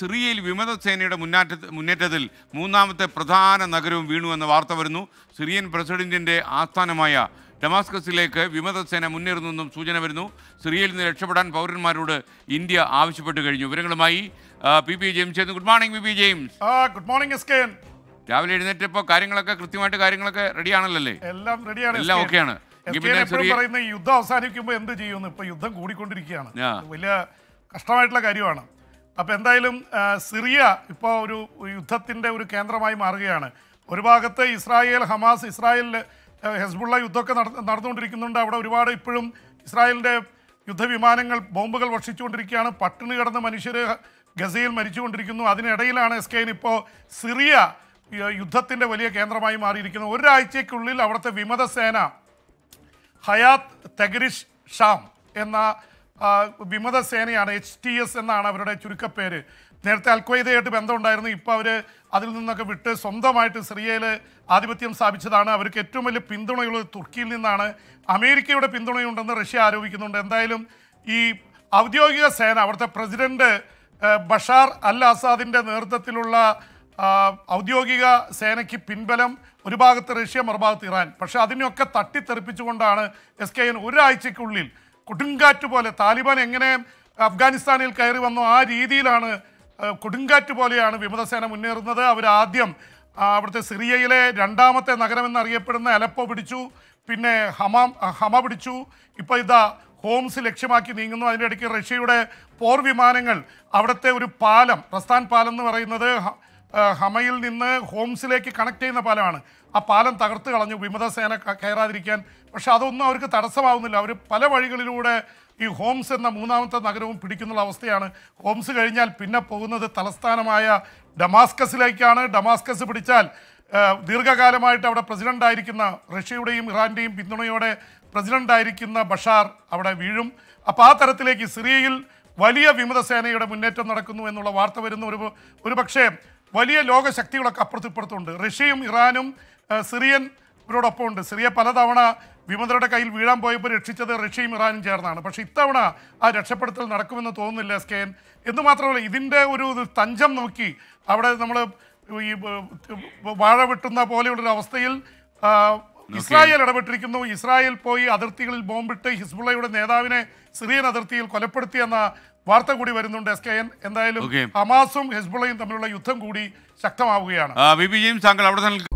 സിറിയയിൽ വിമതസേനയുടെ മുന്നാറ്റ മുന്നേറ്റത്തിൽ മൂന്നാമത്തെ പ്രധാന നഗരവും വീണു എന്ന വാർത്ത വരുന്നു സിറിയൻ പ്രസിഡന്റിൻ്റെ ആസ്ഥാനമായ ഡമാസ്കസിലേക്ക് വിമതസേന സേന മുന്നേറുന്നെന്നും സൂചന വരുന്നു സിറിയയിൽ നിന്ന് രക്ഷപ്പെടാൻ പൗരന്മാരോട് ഇന്ത്യ ആവശ്യപ്പെട്ടു കഴിഞ്ഞു വിവരങ്ങളുമായി P P James good morning P P James good morning yes രാവിലെ എഴുന്നേറ്റപ്പോൾ കാര്യങ്ങളൊക്കെ കൃത്യമായിട്ട് കാര്യങ്ങളൊക്കെ റെഡിയാണല്ലേ എല്ലാം റെഡിയാണ് എല്ലാം ഓക്കെയാണ് പറയുന്ന യുദ്ധം അവസാനിക്കുമ്പോൾ എന്ത് ചെയ്യുമെന്ന് ഇപ്പൊ യുദ്ധം കൂടിക്കൊണ്ടിരിക്കുകയാണ് വലിയ കഷ്ടമായിട്ടുള്ള കാര്യമാണ് അപ്പോൾ എന്തായാലും സിറിയ ഇപ്പോൾ ഒരു യുദ്ധത്തിൻ്റെ ഒരു കേന്ദ്രമായി മാറുകയാണ് ഒരു ഭാഗത്ത് ഇസ്രായേൽ ഹമാസ് ഇസ്രായേലിൽ ഹെസ്ബുള്ള യുദ്ധമൊക്കെ നടന്നുകൊണ്ടിരിക്കുന്നുണ്ട് അവിടെ ഒരുപാട് ഇപ്പോഴും ഇസ്രായേലിൻ്റെ യുദ്ധവിമാനങ്ങൾ ബോംബുകൾ വർഷിച്ചുകൊണ്ടിരിക്കുകയാണ് പട്ടിണി കിടന്ന മനുഷ്യർ ഗസയിൽ മരിച്ചുകൊണ്ടിരിക്കുന്നു അതിനിടയിലാണ് എസ് കെയിൻ ഇപ്പോൾ സിറിയ യുദ്ധത്തിൻ്റെ വലിയ കേന്ദ്രമായി മാറിയിരിക്കുന്നത് ഒരാഴ്ചയ്ക്കുള്ളിൽ അവിടുത്തെ വിമത സേന ഹയാത്ത് തെഗരിഷ് ഷാം എന്ന വിമത സേനയാണ് എച്ച് ടി എസ് എന്നാണ് അവരുടെ ചുരുക്കപ്പേര് നേരത്തെ അൽക്വയ്ദയായിട്ട് ബന്ധമുണ്ടായിരുന്നു ഇപ്പോൾ അവർ അതിൽ നിന്നൊക്കെ വിട്ട് സ്വന്തമായിട്ട് സിറിയയിൽ ആധിപത്യം സ്ഥാപിച്ചതാണ് അവർക്ക് ഏറ്റവും വലിയ പിന്തുണയുള്ളത് തുർക്കിയിൽ നിന്നാണ് അമേരിക്കയുടെ പിന്തുണയുണ്ടെന്ന് റഷ്യ ആരോപിക്കുന്നുണ്ട് എന്തായാലും ഈ ഔദ്യോഗിക സേന അവിടുത്തെ പ്രസിഡന്റ് ബഷാർ അൽ അസാദിൻ്റെ നേതൃത്വത്തിലുള്ള ഔദ്യോഗിക സേനയ്ക്ക് പിൻബലം ഒരു ഭാഗത്ത് റഷ്യ മറുഭാഗത്ത് ഇറാൻ പക്ഷേ അതിനെയൊക്കെ തട്ടിത്തെറിപ്പിച്ചുകൊണ്ടാണ് എസ് കെ എൻ ഒരാഴ്ചയ്ക്കുള്ളിൽ കൊടുങ്കാറ്റ് പോലെ താലിബാൻ എങ്ങനെ അഫ്ഗാനിസ്ഥാനിൽ കയറി വന്നു ആ രീതിയിലാണ് കൊടുങ്കാറ്റ് പോലെയാണ് വിമതസേന മുന്നേറുന്നത് അവരാദ്യം അവിടുത്തെ സിറിയയിലെ രണ്ടാമത്തെ നഗരമെന്നറിയപ്പെടുന്ന അലപ്പോ പിടിച്ചു പിന്നെ ഹമാം ഹമ പിടിച്ചു ഇപ്പോൾ ഇതാ ഹോംസ് ലക്ഷ്യമാക്കി നീങ്ങുന്നു അതിൻ്റെ ഇടയ്ക്ക് റഷ്യയുടെ പോർ വിമാനങ്ങൾ അവിടുത്തെ ഒരു പാലം റസ്താൻ പാലം എന്ന് പറയുന്നത് ഹമയിൽ നിന്ന് ഹോംസിലേക്ക് കണക്ട് ചെയ്യുന്ന പാലമാണ് ആ പാലം തകർത്ത് കളഞ്ഞു വിമതസേന കയറാതിരിക്കാൻ പക്ഷെ അതൊന്നും അവർക്ക് തടസ്സമാവുന്നില്ല അവർ പല വഴികളിലൂടെ ഈ ഹോംസ് എന്ന മൂന്നാമത്തെ നഗരവും പിടിക്കുന്ന അവസ്ഥയാണ് ഹോംസ് കഴിഞ്ഞാൽ പിന്നെ പോകുന്നത് തലസ്ഥാനമായ ഡമാസ്കസിലേക്കാണ് ഡമാസ്കസ് പിടിച്ചാൽ ദീർഘകാലമായിട്ട് അവിടെ പ്രസിഡൻ്റായിരിക്കുന്ന റഷ്യയുടെയും ഇറാൻ്റെയും പിന്തുണയോടെ പ്രസിഡൻ്റായിരിക്കുന്ന ബഷാർ അവിടെ വീഴും അപ്പോൾ ആ തരത്തിലേക്ക് സിറിയയിൽ വലിയ വിമതസേനയുടെ മുന്നേറ്റം നടക്കുന്നു എന്നുള്ള വാർത്ത വരുന്ന ഒരു ഒരു പക്ഷേ വലിയ ലോകശക്തികളൊക്കെ അപ്പുറത്തും ഇപ്പുറത്തുണ്ട് റഷ്യയും ഇറാനും സിറിയൻ ഇവരോടൊപ്പം ഉണ്ട് സിറിയ പലതവണ വിമതരുടെ കയ്യിൽ വീഴാൻ പോയപ്പോൾ രക്ഷിച്ചത് റഷ്യയും ഇറാനും ചേർന്നാണ് പക്ഷെ ഇത്തവണ ആ രക്ഷപ്പെടുത്തൽ നടക്കുമെന്ന് തോന്നുന്നില്ല എസ് കെ എൻ എന്ന് മാത്രമല്ല ഇതിൻ്റെ ഒരു തഞ്ചം നോക്കി അവിടെ നമ്മൾ ഈ വാഴ വെട്ടുന്ന പോലെയുള്ളൊരു അവസ്ഥയിൽ ഇസ്രായേൽ ഇടപെട്ടിരിക്കുന്നു ഇസ്രായേൽ പോയി അതിർത്തികളിൽ ബോംബിട്ട് ഹിസ്ബുള്ളയുടെ നേതാവിനെ സിറിയൻ അതിർത്തിയിൽ കൊലപ്പെടുത്തി എന്ന വാർത്ത കൂടി വരുന്നുണ്ട് എസ് കെ എൻ എന്തായാലും ഹമാസും ഹിസ്ബുള്ളയും തമ്മിലുള്ള യുദ്ധം കൂടി ശക്തമാവുകയാണ് താങ്കൾ അവിടെ